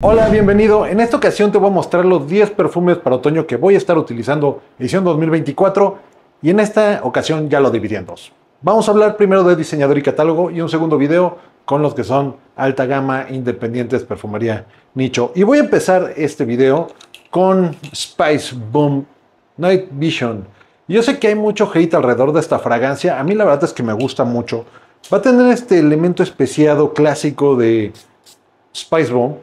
Hola, bienvenido. En esta ocasión te voy a mostrar los 10 perfumes para otoño que voy a estar utilizando edición 2024 y en esta ocasión ya lo dividí en dos. Vamos a hablar primero de diseñador y catálogo y un segundo video con los que son alta gama, independientes, perfumería, nicho. Y voy a empezar este video con Spice Boom Night Vision. Yo sé que hay mucho hate alrededor de esta fragancia, a mí la verdad es que me gusta mucho. Va a tener este elemento especiado clásico de Spice Bomb,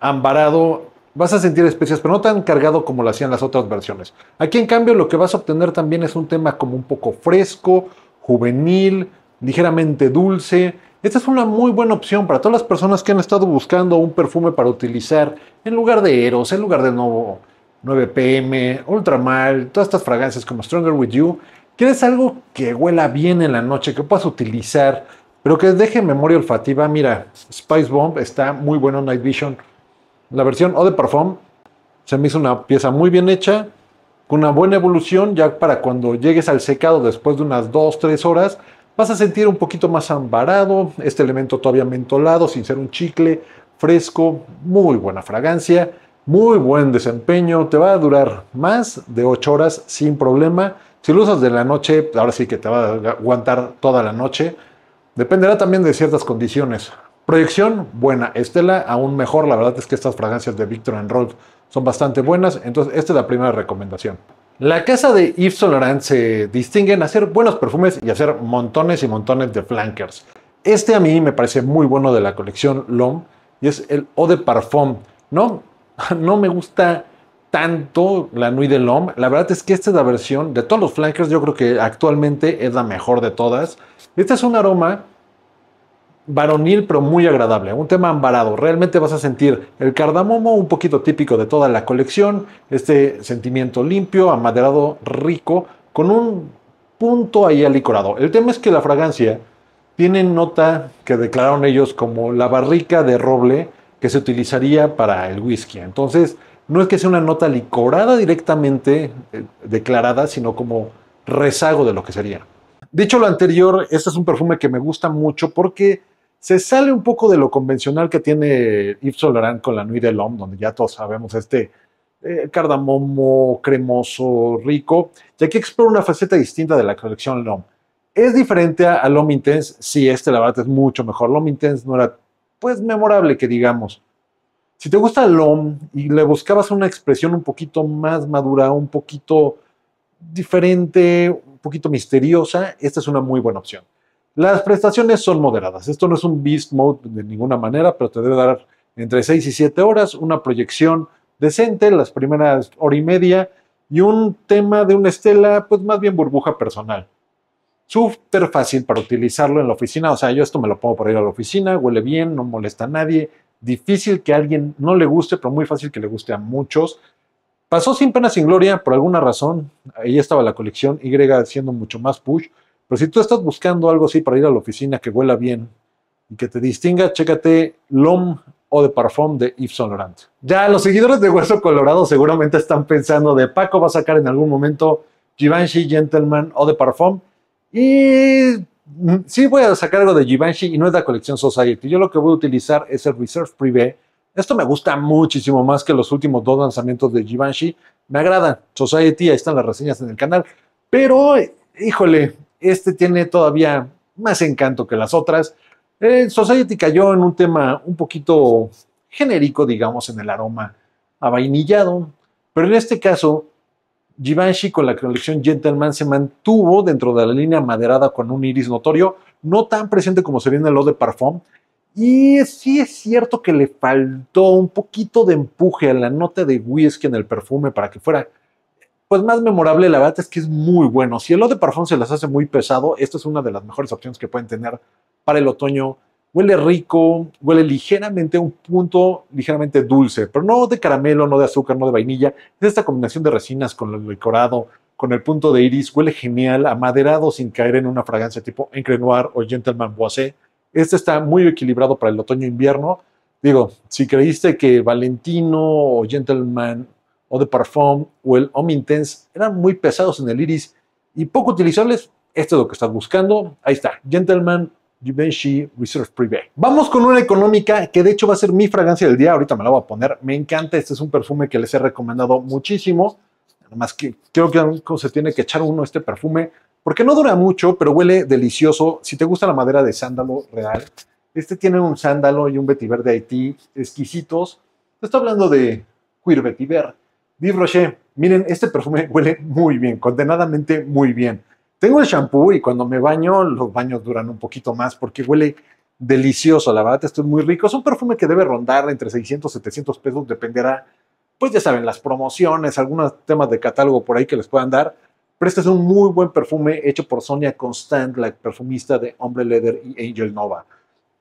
ambarado, vas a sentir especias, pero no tan cargado como lo hacían las otras versiones. Aquí, en cambio, lo que vas a obtener también es un tema como un poco fresco, juvenil, ligeramente dulce. Esta es una muy buena opción para todas las personas que han estado buscando un perfume para utilizar en lugar de Eros, en lugar de nuevo 9PM, Ultramar, todas estas fragancias como Stronger With You. ¿Quieres algo que huela bien en la noche, que puedas utilizar pero que deje memoria olfativa, mira, Spice Bomb está muy bueno Night Vision. La versión O de Parfum se me hizo una pieza muy bien hecha, con una buena evolución, ya para cuando llegues al secado después de unas 2-3 horas, vas a sentir un poquito más ambarado, este elemento todavía mentolado, sin ser un chicle, fresco, muy buena fragancia, muy buen desempeño, te va a durar más de 8 horas sin problema. Si lo usas de la noche, ahora sí que te va a aguantar toda la noche Dependerá también de ciertas condiciones. Proyección, buena. Estela, aún mejor. La verdad es que estas fragancias de Victor Rolf son bastante buenas. Entonces, esta es la primera recomendación. La casa de Yves Saint Laurent se distingue en hacer buenos perfumes y hacer montones y montones de flankers. Este a mí me parece muy bueno de la colección LOM y es el Eau de Parfum. No, no me gusta tanto la Nuit de l'Homme. La verdad es que esta es la versión de todos los flankers. Yo creo que actualmente es la mejor de todas. Este es un aroma varonil, pero muy agradable. Un tema ambarado. Realmente vas a sentir el cardamomo, un poquito típico de toda la colección. Este sentimiento limpio, amaderado, rico, con un punto ahí alicorado. El tema es que la fragancia tiene nota que declararon ellos como la barrica de roble que se utilizaría para el whisky. Entonces, no es que sea una nota licorada directamente eh, declarada, sino como rezago de lo que sería. Dicho lo anterior, este es un perfume que me gusta mucho porque se sale un poco de lo convencional que tiene Yves Saint Laurent con la Nuit de l'Homme, donde ya todos sabemos este eh, cardamomo cremoso, rico, ya que explora una faceta distinta de la colección L'Homme. Es diferente a, a L'Homme Intense, sí, este la verdad es mucho mejor. L'Homme Intense no era, pues, memorable que digamos. Si te gusta el y le buscabas una expresión un poquito más madura, un poquito diferente, un poquito misteriosa, esta es una muy buena opción. Las prestaciones son moderadas. Esto no es un beast mode de ninguna manera, pero te debe dar entre 6 y 7 horas, una proyección decente, las primeras hora y media, y un tema de una estela, pues más bien burbuja personal. Súper fácil para utilizarlo en la oficina. O sea, yo esto me lo pongo para ir a la oficina, huele bien, no molesta a nadie, difícil que a alguien no le guste, pero muy fácil que le guste a muchos. Pasó sin pena, sin gloria, por alguna razón. Ahí estaba la colección Y haciendo mucho más push. Pero si tú estás buscando algo así para ir a la oficina que huela bien y que te distinga, chécate lom o de Parfum de Yves Saint Laurent. Ya los seguidores de Hueso Colorado seguramente están pensando de Paco va a sacar en algún momento Givenchy Gentleman o de Parfum. Y Mm, sí voy a sacar algo de Givenchy y no es la colección Society. Yo lo que voy a utilizar es el Reserve Privé. Esto me gusta muchísimo más que los últimos dos lanzamientos de Givenchy. Me agrada, Society, ahí están las reseñas en el canal. Pero, híjole, este tiene todavía más encanto que las otras. Society cayó en un tema un poquito genérico, digamos, en el aroma avainillado. Pero en este caso, Givenchy con la colección Gentleman se mantuvo dentro de la línea maderada con un iris notorio, no tan presente como se viene en el Eau de Parfum. Y sí es cierto que le faltó un poquito de empuje a la nota de whisky en el perfume para que fuera pues más memorable. La verdad es que es muy bueno. Si el Eau de Parfum se las hace muy pesado, esta es una de las mejores opciones que pueden tener para el otoño Huele rico, huele ligeramente un punto ligeramente dulce, pero no de caramelo, no de azúcar, no de vainilla. Es esta combinación de resinas con el decorado, con el punto de iris, huele genial, amaderado sin caer en una fragancia tipo Encre Noir o Gentleman Boise. Este está muy equilibrado para el otoño-invierno. E Digo, si creíste que Valentino o Gentleman o de Parfum o el Homme Intense eran muy pesados en el iris y poco utilizables, esto es lo que estás buscando. Ahí está, Gentleman Givenchy Reserve Privé. Vamos con una económica que de hecho va a ser mi fragancia del día. Ahorita me la voy a poner. Me encanta. Este es un perfume que les he recomendado muchísimo. Además que creo que se tiene que echar uno este perfume porque no dura mucho, pero huele delicioso. Si te gusta la madera de sándalo real, este tiene un sándalo y un vetiver de Haití exquisitos. Te estoy hablando de Queer Vetiver. Yves Rocher, miren, este perfume huele muy bien, condenadamente muy bien. Tengo el shampoo y cuando me baño, los baños duran un poquito más porque huele delicioso, la verdad, esto es muy rico. Es un perfume que debe rondar entre 600 y 700 pesos, dependerá, pues ya saben, las promociones, algunos temas de catálogo por ahí que les puedan dar. Pero este es un muy buen perfume hecho por Sonia Constant, la perfumista de Hombre Leather y Angel Nova.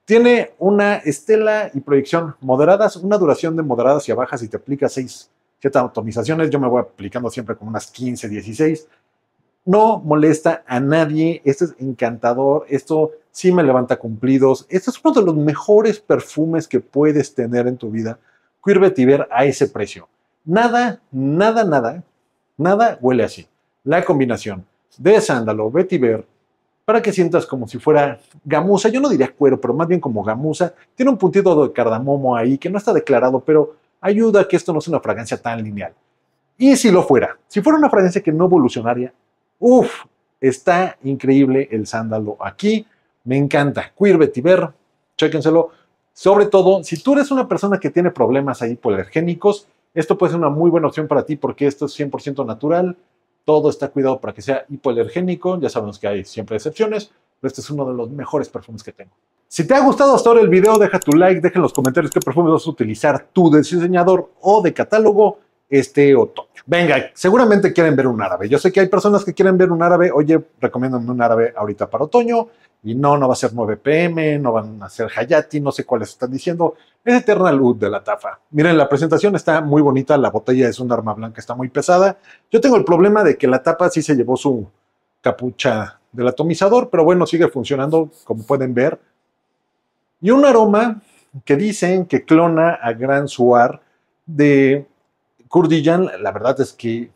Tiene una estela y proyección moderadas, una duración de moderadas y bajas y te aplica 6 7 atomizaciones. Yo me voy aplicando siempre con unas 15, 16 no molesta a nadie, este es encantador, esto sí me levanta cumplidos, este es uno de los mejores perfumes que puedes tener en tu vida, Queer Vetiver a ese precio. Nada, nada, nada, nada huele así. La combinación de sándalo, vetiver, para que sientas como si fuera gamusa. yo no diría cuero, pero más bien como gamuza, tiene un puntito de cardamomo ahí que no está declarado, pero ayuda a que esto no sea una fragancia tan lineal. Y si lo fuera, si fuera una fragancia que no evolucionaría, Uf, está increíble el sándalo aquí. Me encanta. Queer Tiber, chéquenselo. Sobre todo, si tú eres una persona que tiene problemas ahí esto puede ser una muy buena opción para ti porque esto es 100% natural. Todo está cuidado para que sea hipoalergénico. Ya sabemos que hay siempre excepciones, pero este es uno de los mejores perfumes que tengo. Si te ha gustado hasta ahora el video, deja tu like, deja en los comentarios qué perfumes vas a utilizar tú de diseñador o de catálogo este otoño. Venga, seguramente quieren ver un árabe. Yo sé que hay personas que quieren ver un árabe. Oye, recomiéndame un árabe ahorita para otoño. Y no, no va a ser 9 pm, no van a ser Hayati, no sé cuáles están diciendo. Es eterna luz de la tafa. Miren, la presentación está muy bonita, la botella es un arma blanca, está muy pesada. Yo tengo el problema de que la tapa sí se llevó su capucha del atomizador, pero bueno, sigue funcionando, como pueden ver. Y un aroma que dicen que clona a Gran Suar de Kurdijan, la verdad es que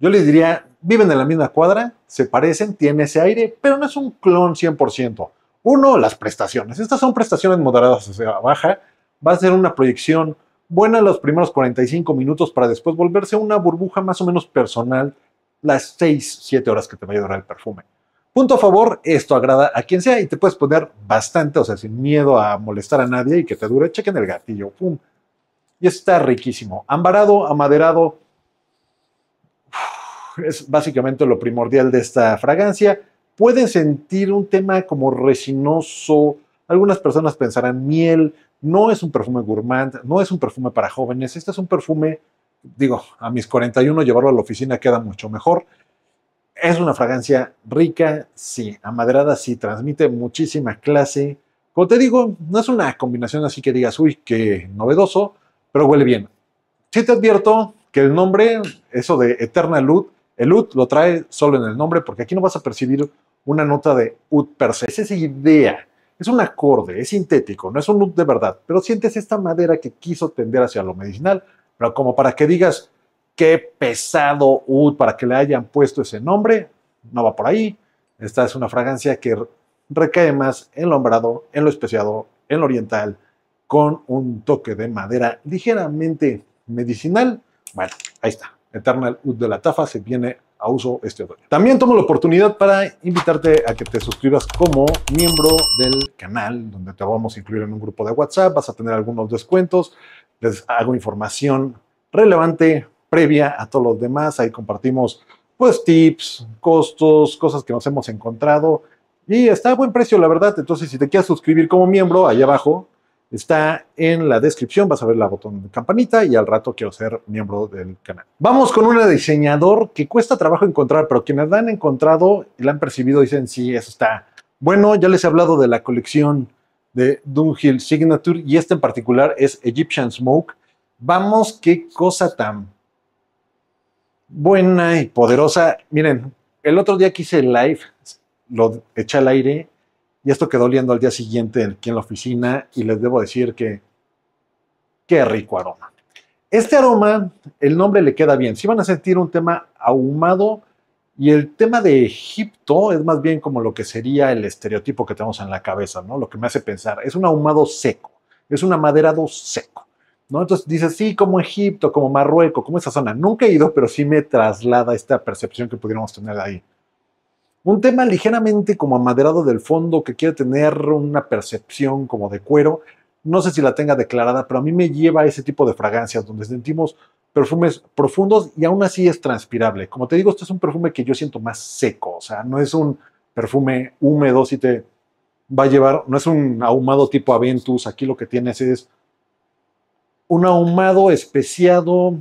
yo les diría, viven en la misma cuadra, se parecen, tiene ese aire, pero no es un clon 100%. Uno, las prestaciones. Estas son prestaciones moderadas hacia baja. Va a ser una proyección buena los primeros 45 minutos para después volverse una burbuja más o menos personal las 6, 7 horas que te vaya a durar el perfume. Punto a favor, esto agrada a quien sea y te puedes poner bastante, o sea, sin miedo a molestar a nadie y que te dure, chequen el gatillo, pum, y está riquísimo. Ambarado, amaderado, es básicamente lo primordial de esta fragancia. Pueden sentir un tema como resinoso. Algunas personas pensarán miel. No es un perfume gourmand, no es un perfume para jóvenes. Este es un perfume, digo, a mis 41 llevarlo a la oficina queda mucho mejor. Es una fragancia rica, sí, amaderada, sí, transmite muchísima clase. Como te digo, no es una combinación así que digas, uy, qué novedoso, pero huele bien. Sí te advierto que el nombre, eso de Eterna el luz lo trae solo en el nombre porque aquí no vas a percibir una nota de ud per se. Es esa idea, es un acorde, es sintético, no es un ud de verdad, pero sientes esta madera que quiso tender hacia lo medicinal, pero como para que digas, qué pesado ud, para que le hayan puesto ese nombre, no va por ahí. Esta es una fragancia que recae más en lo hombrado, en lo especiado, en lo oriental, con un toque de madera ligeramente medicinal. Bueno, ahí está. Eternal Wood de la Tafa se viene a uso este otoño. También tomo la oportunidad para invitarte a que te suscribas como miembro del canal, donde te vamos a incluir en un grupo de WhatsApp, vas a tener algunos descuentos, les hago información relevante, previa a todos los demás, ahí compartimos pues tips, costos, cosas que nos hemos encontrado y está a buen precio la verdad, entonces si te quieres suscribir como miembro, ahí abajo está en la descripción. Vas a ver la botón de campanita y al rato quiero ser miembro del canal. Vamos con una diseñador que cuesta trabajo encontrar, pero quienes la han encontrado y la han percibido dicen, sí, eso está bueno. Ya les he hablado de la colección de Dunhill Signature y este en particular es Egyptian Smoke. Vamos, qué cosa tan buena y poderosa. Miren, el otro día que hice live, lo echa al aire y esto quedó oliendo al día siguiente aquí en la oficina y les debo decir que qué rico aroma. Este aroma, el nombre le queda bien. Si van a sentir un tema ahumado y el tema de Egipto es más bien como lo que sería el estereotipo que tenemos en la cabeza, ¿no? Lo que me hace pensar, es un ahumado seco, es un amaderado seco. ¿No? Entonces dices, sí, como Egipto, como Marruecos, como esa zona. Nunca he ido, pero sí me traslada esta percepción que pudiéramos tener ahí. Un tema ligeramente como amaderado del fondo que quiere tener una percepción como de cuero. No sé si la tenga declarada, pero a mí me lleva a ese tipo de fragancias donde sentimos perfumes profundos y aún así es transpirable. Como te digo, este es un perfume que yo siento más seco, o sea, no es un perfume húmedo si te va a llevar, no es un ahumado tipo Aventus, aquí lo que tienes es un ahumado especiado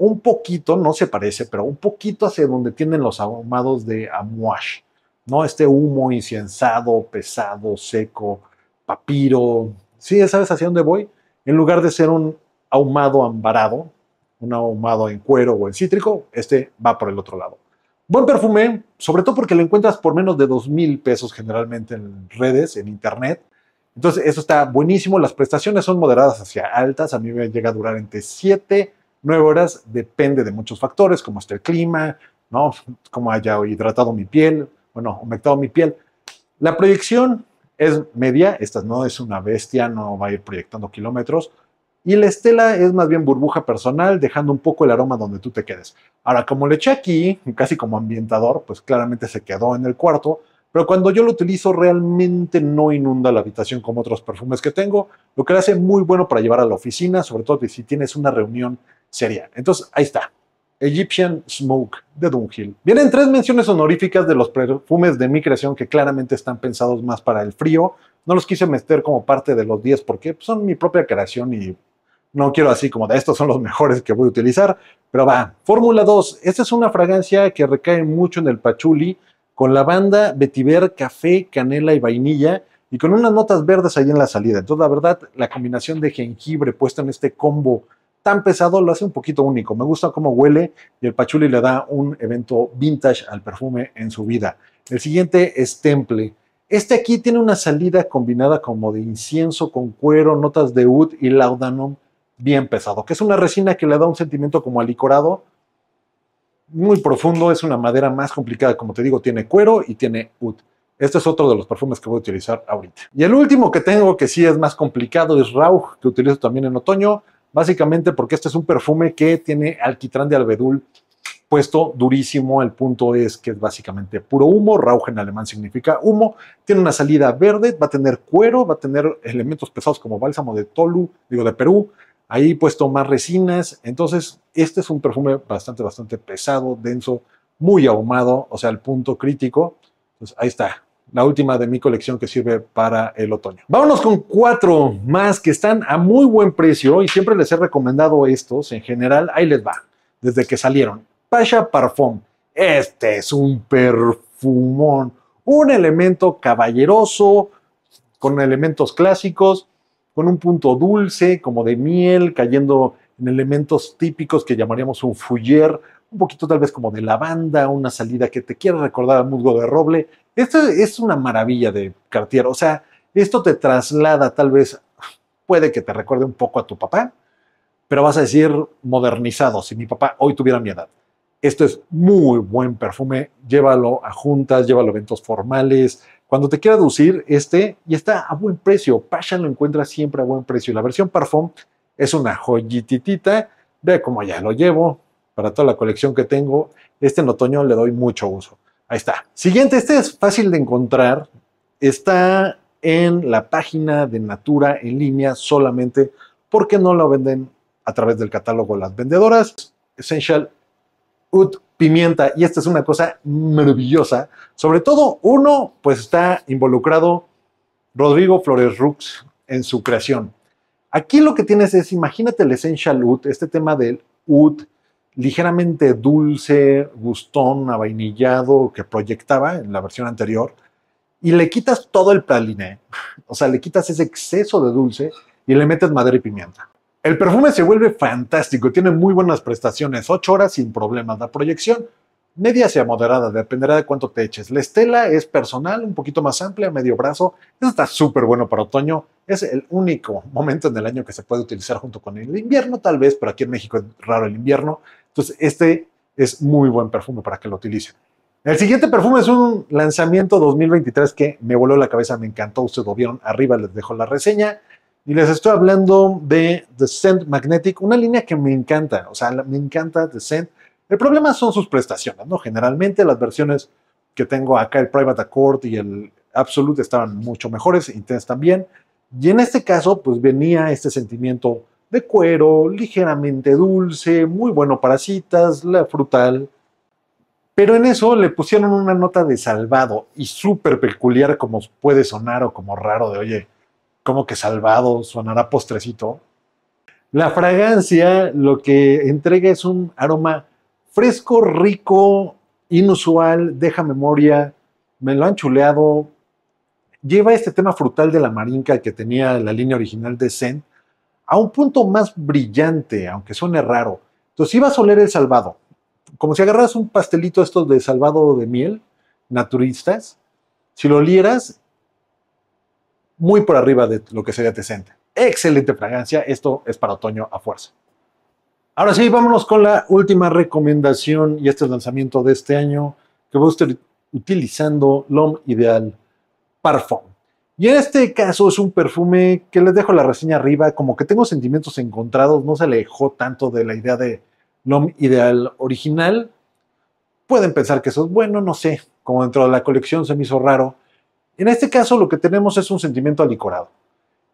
un poquito, no se parece, pero un poquito hacia donde tienen los ahumados de Amouage, ¿no? Este humo inciensado, pesado, seco, papiro. Sí, ¿sabes hacia dónde voy? En lugar de ser un ahumado ambarado, un ahumado en cuero o en cítrico, este va por el otro lado. Buen perfume, sobre todo porque lo encuentras por menos de dos mil pesos generalmente en redes, en internet. Entonces, eso está buenísimo. Las prestaciones son moderadas hacia altas. A mí me llega a durar entre 7 9 horas depende de muchos factores, como está el clima, ¿no? Como haya hidratado mi piel, bueno, humectado mi piel. La proyección es media, esta no es una bestia, no va a ir proyectando kilómetros. Y la estela es más bien burbuja personal, dejando un poco el aroma donde tú te quedes. Ahora, como le eché aquí, casi como ambientador, pues claramente se quedó en el cuarto, pero cuando yo lo utilizo realmente no inunda la habitación como otros perfumes que tengo, lo que le hace muy bueno para llevar a la oficina, sobre todo si tienes una reunión Sería, Entonces, ahí está. Egyptian Smoke de Dunhill. Vienen tres menciones honoríficas de los perfumes de mi creación que claramente están pensados más para el frío. No los quise meter como parte de los 10 porque son mi propia creación y no quiero así como de estos son los mejores que voy a utilizar. Pero va, Fórmula 2. Esta es una fragancia que recae mucho en el pachuli con lavanda, vetiver, café, canela y vainilla y con unas notas verdes ahí en la salida. Entonces, la verdad, la combinación de jengibre puesta en este combo tan pesado lo hace un poquito único. Me gusta cómo huele y el Pachuli le da un evento vintage al perfume en su vida. El siguiente es Temple. Este aquí tiene una salida combinada como de incienso con cuero, notas de oud y laudanum bien pesado, que es una resina que le da un sentimiento como alicorado, muy profundo, es una madera más complicada, como te digo, tiene cuero y tiene oud. Este es otro de los perfumes que voy a utilizar ahorita. Y el último que tengo que sí es más complicado es Rauch, que utilizo también en otoño básicamente porque este es un perfume que tiene alquitrán de albedul puesto durísimo. El punto es que es básicamente puro humo. rauge en alemán significa humo. Tiene una salida verde, va a tener cuero, va a tener elementos pesados como bálsamo de Tolu, digo de Perú. Ahí puesto más resinas. Entonces, este es un perfume bastante, bastante pesado, denso, muy ahumado, o sea, el punto crítico. Entonces, ahí está la última de mi colección que sirve para el otoño. Vámonos con cuatro más que están a muy buen precio y siempre les he recomendado estos en general. Ahí les va, desde que salieron. Pasha Parfum. Este es un perfumón, un elemento caballeroso, con elementos clásicos, con un punto dulce, como de miel, cayendo en elementos típicos que llamaríamos un fuller un poquito tal vez como de lavanda, una salida que te quiera recordar al musgo de roble. Esto es una maravilla de Cartier, o sea, esto te traslada tal vez, puede que te recuerde un poco a tu papá, pero vas a decir modernizado, si mi papá hoy tuviera mi edad. Esto es muy buen perfume, llévalo a juntas, llévalo a eventos formales. Cuando te quiera deducir, este y está a buen precio. Passion lo encuentra siempre a buen precio. La versión Parfum es una joyititita. Ve cómo ya lo llevo, para toda la colección que tengo. Este en otoño le doy mucho uso. Ahí está. Siguiente, este es fácil de encontrar. Está en la página de Natura en línea solamente porque no lo venden a través del catálogo las vendedoras. Essential Oud Pimienta. Y esta es una cosa maravillosa. Sobre todo, uno, pues está involucrado Rodrigo Flores Rux en su creación. Aquí lo que tienes es, imagínate el Essential Oud, este tema del Oud, ligeramente dulce, gustón, avainillado que proyectaba en la versión anterior, y le quitas todo el praliné, o sea, le quitas ese exceso de dulce y le metes madera y pimienta. El perfume se vuelve fantástico, tiene muy buenas prestaciones, 8 horas sin problemas, de proyección media sea moderada, dependerá de cuánto te eches. La estela es personal, un poquito más amplia, medio brazo, eso está súper bueno para otoño, es el único momento en el año que se puede utilizar junto con el invierno, tal vez, pero aquí en México es raro el invierno, entonces, este es muy buen perfume para que lo utilicen. El siguiente perfume es un lanzamiento 2023 que me voló la cabeza, me encantó, ustedes lo vieron, arriba les dejo la reseña. Y les estoy hablando de The Scent Magnetic, una línea que me encanta, o sea, me encanta The Scent. El problema son sus prestaciones, ¿no? Generalmente las versiones que tengo acá, el Private Accord y el Absolute, estaban mucho mejores, Intense también. Y en este caso, pues venía este sentimiento de cuero, ligeramente dulce, muy bueno para citas, la frutal. Pero en eso le pusieron una nota de salvado y súper peculiar como puede sonar o como raro de, oye, ¿cómo que salvado sonará postrecito? La fragancia lo que entrega es un aroma fresco, rico, inusual, deja memoria, me lo han chuleado. Lleva este tema frutal de la marinca que tenía la línea original de Scent, a un punto más brillante, aunque suene raro. Entonces ibas a oler el salvado, como si agarras un pastelito estos de salvado de miel, naturistas, si lo olieras, muy por arriba de lo que sería decente. Excelente fragancia, esto es para otoño a fuerza. Ahora sí, vámonos con la última recomendación y este lanzamiento de este año que voy a estar utilizando LOM Ideal Parfum. Y en este caso es un perfume que les dejo la reseña arriba, como que tengo sentimientos encontrados, no se alejó tanto de la idea de lo Ideal original. Pueden pensar que eso es bueno, no sé, como dentro de la colección se me hizo raro. En este caso lo que tenemos es un sentimiento alicorado.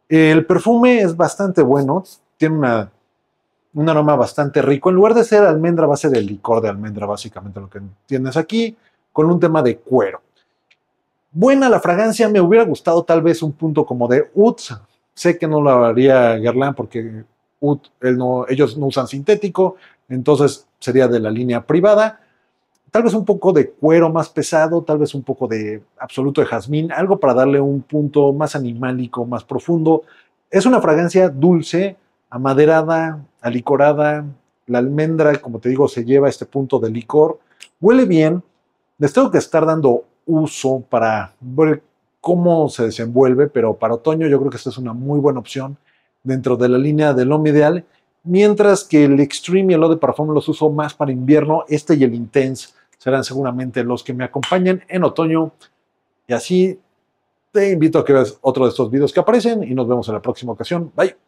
El perfume es bastante bueno, tiene un aroma bastante rico. En lugar de ser almendra, va a ser el licor de almendra, básicamente lo que tienes aquí, con un tema de cuero. Buena la fragancia, me hubiera gustado tal vez un punto como de oud. Sé que no lo haría Guerlain porque no, ellos no usan sintético, entonces sería de la línea privada. Tal vez un poco de cuero más pesado, tal vez un poco de absoluto de jazmín, algo para darle un punto más animálico, más profundo. Es una fragancia dulce, amaderada, alicorada. La almendra, como te digo, se lleva este punto de licor. Huele bien. Les tengo que estar dando uso, para ver cómo se desenvuelve, pero para otoño yo creo que esta es una muy buena opción dentro de la línea del LOM Ideal, mientras que el Extreme y el Eau de Parfum los uso más para invierno, este y el Intense serán seguramente los que me acompañen en otoño, y así te invito a que veas otro de estos videos que aparecen, y nos vemos en la próxima ocasión, bye.